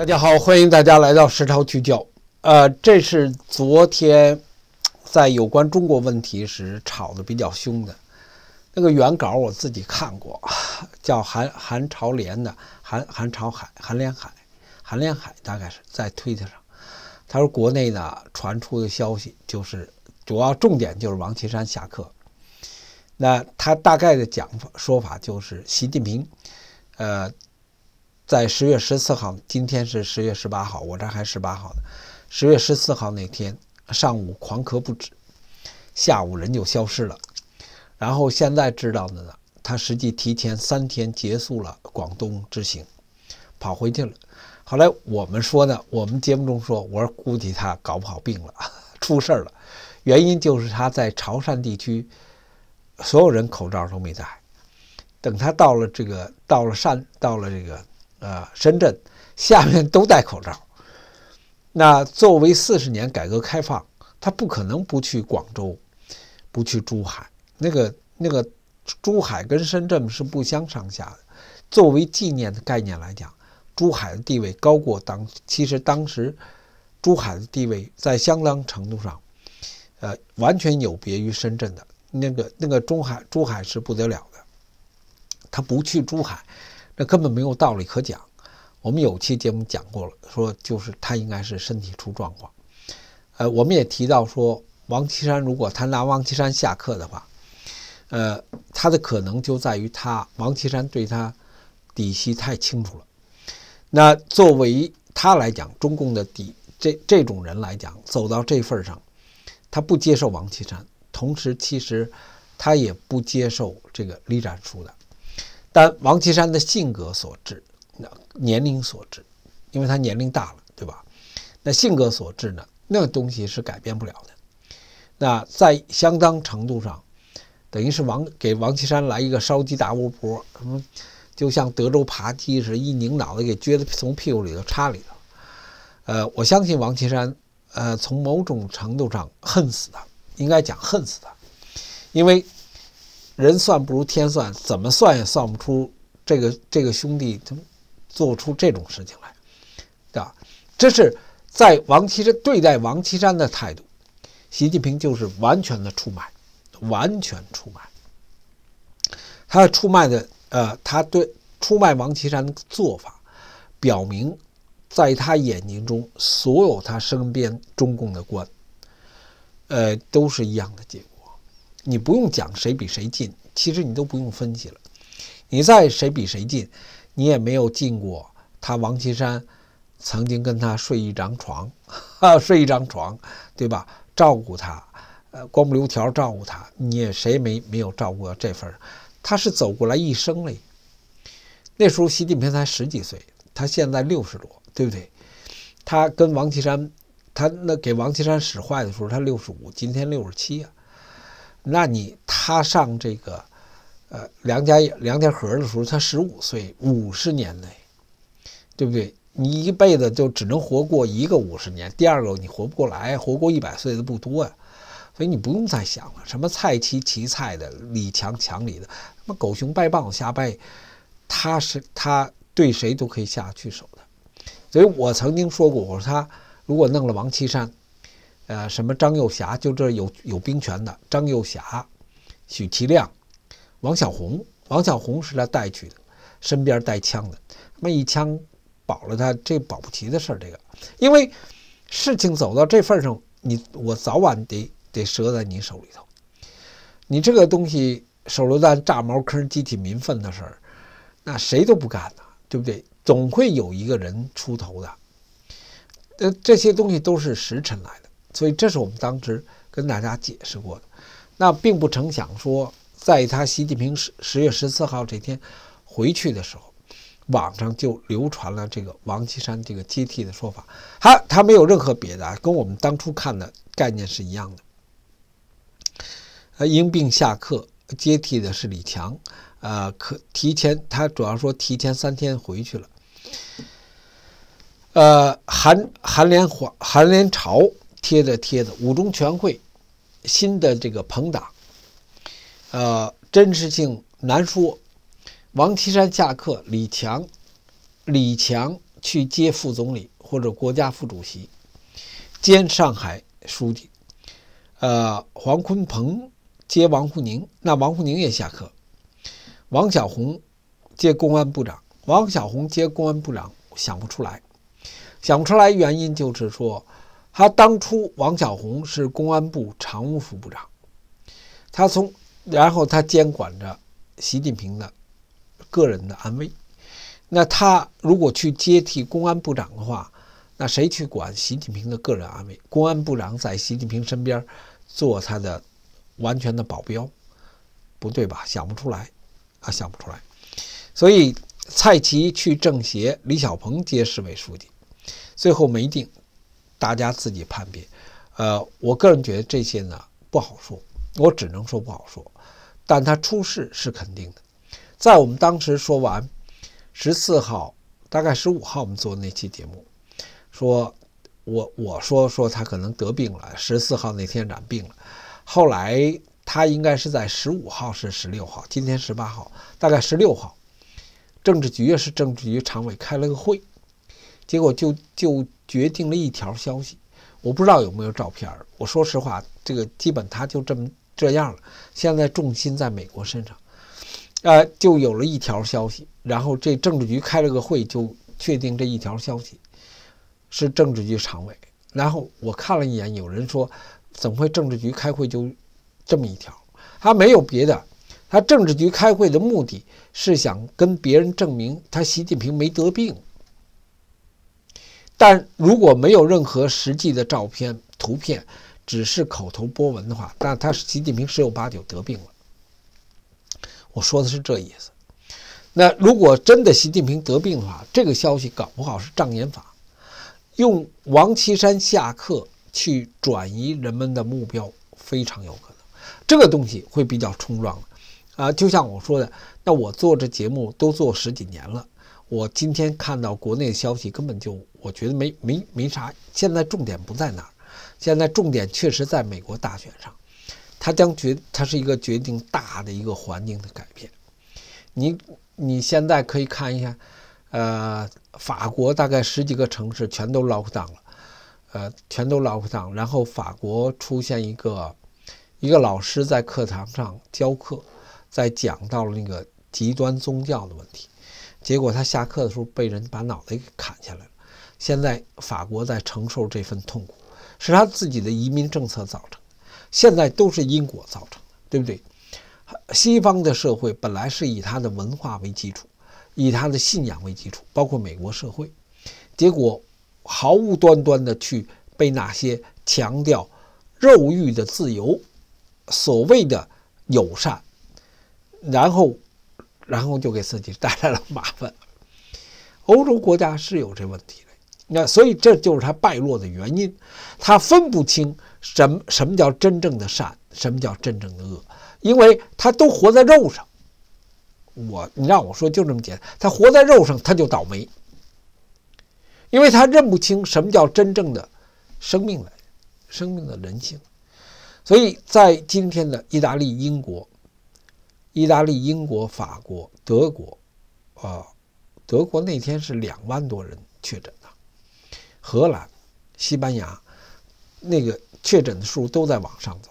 大家好，欢迎大家来到实操聚焦。呃，这是昨天在有关中国问题时吵得比较凶的那个原稿，我自己看过，叫韩韩朝连的韩韩朝海韩连海韩连海，大概是在推特上，他说国内呢传出的消息就是主要重点就是王岐山下课。那他大概的讲法说法就是习近平，呃。在十月十四号，今天是十月十八号，我这还十八号呢。十月十四号那天上午狂咳不止，下午人就消失了。然后现在知道的呢，他实际提前三天结束了广东之行，跑回去了。后来我们说呢，我们节目中说，我说估计他搞不好病了，出事儿了。原因就是他在潮汕地区，所有人口罩都没戴，等他到了这个到了汕到了这个。呃，深圳下面都戴口罩。那作为四十年改革开放，他不可能不去广州，不去珠海。那个那个，珠海跟深圳是不相上下的。作为纪念的概念来讲，珠海的地位高过当。其实当时珠海的地位在相当程度上，呃，完全有别于深圳的。那个那个，珠海珠海是不得了的。他不去珠海。那根本没有道理可讲。我们有期节目讲过了，说就是他应该是身体出状况。呃，我们也提到说，王岐山如果他拿王岐山下课的话，呃，他的可能就在于他王岐山对他底细太清楚了。那作为他来讲，中共的底这这种人来讲，走到这份上，他不接受王岐山，同时其实他也不接受这个李展书的。但王岐山的性格所致，那年龄所致，因为他年龄大了，对吧？那性格所致呢？那东西是改变不了的。那在相当程度上，等于是王给王岐山来一个烧鸡大窝脖，什么就像德州扒鸡似的，一拧脑袋给撅的从屁股里头插里头。呃，我相信王岐山，呃，从某种程度上恨死他，应该讲恨死他，因为。人算不如天算，怎么算也算不出这个这个兄弟他做出这种事情来，对吧？这是在王岐山对待王岐山的态度，习近平就是完全的出卖，完全出卖。他出卖的，呃，他对出卖王岐山的做法，表明在他眼睛中，所有他身边中共的官，呃，都是一样的结果。你不用讲谁比谁近，其实你都不用分析了。你再谁比谁近，你也没有进过他。王岐山曾经跟他睡一张床，睡一张床，对吧？照顾他，呃，光不溜条照顾他，你也谁没没有照顾到这份？他是走过来一生嘞。那时候习近平才十几岁，他现在六十多，对不对？他跟王岐山，他那给王岐山使坏的时候，他六十五，今天六十七啊。那你他上这个，呃，梁家梁家河的时候，他十五岁，五十年内，对不对？你一辈子就只能活过一个五十年，第二个你活不过来，活过一百岁的不多呀，所以你不用再想了。什么蔡奇奇蔡的，李强强李的，什么狗熊掰棒子瞎掰，他是他对谁都可以下得去手的。所以我曾经说过，我说他如果弄了王岐山。呃，什么张幼侠就这有有兵权的张幼侠、许其亮、王小红，王小红是他带去的，身边带枪的，那一枪保了他，这保不齐的事儿。这个，因为事情走到这份上，你我早晚得得折在你手里头。你这个东西，手榴弹炸茅坑，激起民愤的事儿，那谁都不干呐，对不对？总会有一个人出头的。呃，这些东西都是时辰来的。所以这是我们当时跟大家解释过的，那并不曾想说，在他习近平十十月十四号这天回去的时候，网上就流传了这个王岐山这个接替的说法。他他没有任何别的，跟我们当初看的概念是一样的。呃，因病下课接替的是李强，呃，可提前他主要说提前三天回去了。呃，韩韩连华、韩连朝。贴着贴着，五中全会新的这个朋党，呃，真实性难说。王岐山下课，李强，李强去接副总理或者国家副主席兼上海书记，呃，黄坤鹏接王沪宁，那王沪宁也下课。王晓红接公安部长，王晓红接公安部长想不出来，想不出来原因就是说。他当初王小红是公安部常务副部长，他从然后他监管着习近平的个人的安危。那他如果去接替公安部长的话，那谁去管习近平的个人安危？公安部长在习近平身边做他的完全的保镖，不对吧？想不出来啊，想不出来。所以蔡奇去政协，李小鹏接市委书记，最后没定。大家自己判别，呃，我个人觉得这些呢不好说，我只能说不好说，但他出事是肯定的。在我们当时说完十四号，大概十五号我们做那期节目，说我我说说他可能得病了，十四号那天染病了，后来他应该是在十五号是十六号，今天十八号，大概十六号，政治局是政治局常委开了个会。结果就就决定了一条消息，我不知道有没有照片。我说实话，这个基本他就这么这样了。现在重心在美国身上，呃，就有了一条消息。然后这政治局开了个会，就确定这一条消息是政治局常委。然后我看了一眼，有人说，怎么会政治局开会就这么一条？他没有别的，他政治局开会的目的是想跟别人证明他习近平没得病。但如果没有任何实际的照片、图片，只是口头波纹的话，那他习近平十有八九得病了。我说的是这意思。那如果真的习近平得病的话，这个消息搞不好是障眼法，用王岐山下课去转移人们的目标，非常有可能。这个东西会比较冲撞的啊，就像我说的，那我做这节目都做十几年了，我今天看到国内消息根本就。我觉得没没没啥。现在重点不在哪儿，现在重点确实在美国大选上，它将决它是一个决定大的一个环境的改变。你你现在可以看一下，呃，法国大概十几个城市全都 lock down 了呃全都 lock down，然后法国出现一个一个老师在课堂上教课，在讲到了那个极端宗教的问题，结果他下课的时候被人把脑袋给砍下来了。现在法国在承受这份痛苦，是他自己的移民政策造成。现在都是因果造成的，对不对？西方的社会本来是以他的文化为基础，以他的信仰为基础，包括美国社会，结果毫无端端的去被那些强调肉欲的自由、所谓的友善，然后，然后就给自己带来了麻烦。欧洲国家是有这问题。的。那所以这就是他败落的原因，他分不清什什么叫真正的善，什么叫真正的恶，因为他都活在肉上。我你让我说就这么简单，他活在肉上他就倒霉，因为他认不清什么叫真正的生命的生命的人性。所以在今天的意大利、英国、意大利、英国、法国、德国，啊，德国那天是两万多人确诊。荷兰、西班牙那个确诊的数都在往上走，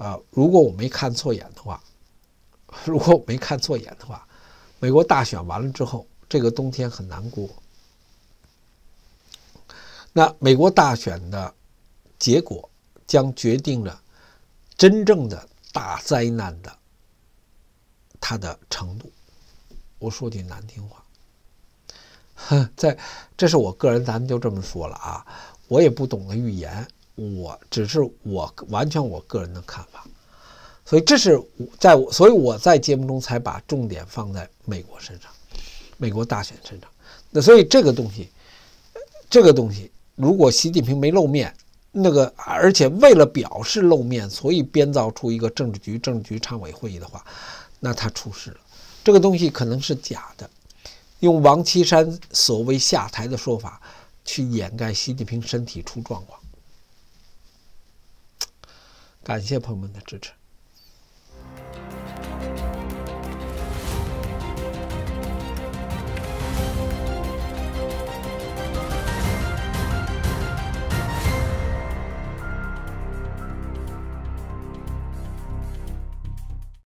啊，如果我没看错眼的话，如果我没看错眼的话，美国大选完了之后，这个冬天很难过。那美国大选的结果将决定了真正的大灾难的它的程度。我说句难听话。在，这是我个人，咱们就这么说了啊，我也不懂得预言，我只是我完全我个人的看法，所以这是我在所以我在节目中才把重点放在美国身上，美国大选身上。那所以这个东西，这个东西，如果习近平没露面，那个而且为了表示露面，所以编造出一个政治局政治局常委会议的话，那他出事了，这个东西可能是假的。用王岐山所谓下台的说法，去掩盖习近平身体出状况。感谢朋友们的支持。